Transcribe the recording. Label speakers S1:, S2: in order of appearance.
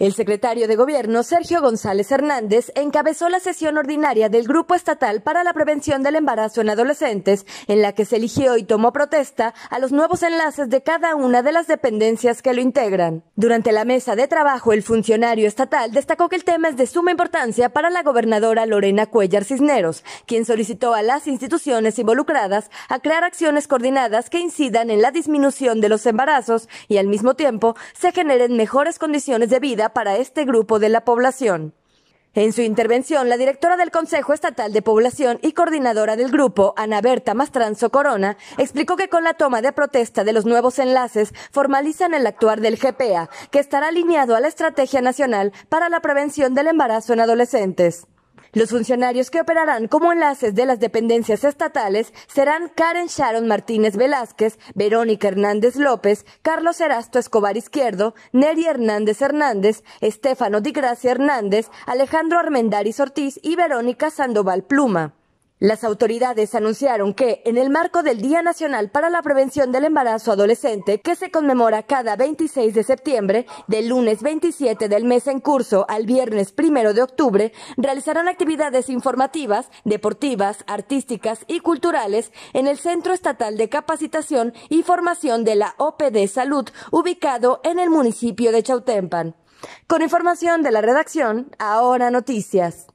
S1: El secretario de Gobierno, Sergio González Hernández, encabezó la sesión ordinaria del Grupo Estatal para la Prevención del Embarazo en Adolescentes, en la que se eligió y tomó protesta a los nuevos enlaces de cada una de las dependencias que lo integran. Durante la mesa de trabajo, el funcionario estatal destacó que el tema es de suma importancia para la gobernadora Lorena Cuellar Cisneros, quien solicitó a las instituciones involucradas a crear acciones coordinadas que incidan en la disminución de los embarazos y al mismo tiempo se generen mejores condiciones de vida para este grupo de la población. En su intervención, la directora del Consejo Estatal de Población y coordinadora del grupo, Ana Berta Mastranzo Corona, explicó que con la toma de protesta de los nuevos enlaces formalizan el actuar del GPA, que estará alineado a la Estrategia Nacional para la Prevención del Embarazo en Adolescentes. Los funcionarios que operarán como enlaces de las dependencias estatales serán Karen Sharon Martínez Velázquez, Verónica Hernández López, Carlos Erasto Escobar Izquierdo, Neri Hernández Hernández, Estefano Di Gracia Hernández, Alejandro Armendariz Ortiz y Verónica Sandoval Pluma. Las autoridades anunciaron que, en el marco del Día Nacional para la Prevención del Embarazo Adolescente, que se conmemora cada 26 de septiembre, del lunes 27 del mes en curso al viernes 1 de octubre, realizarán actividades informativas, deportivas, artísticas y culturales en el Centro Estatal de Capacitación y Formación de la OPD Salud, ubicado en el municipio de Chautempan. Con información de la redacción, ahora noticias.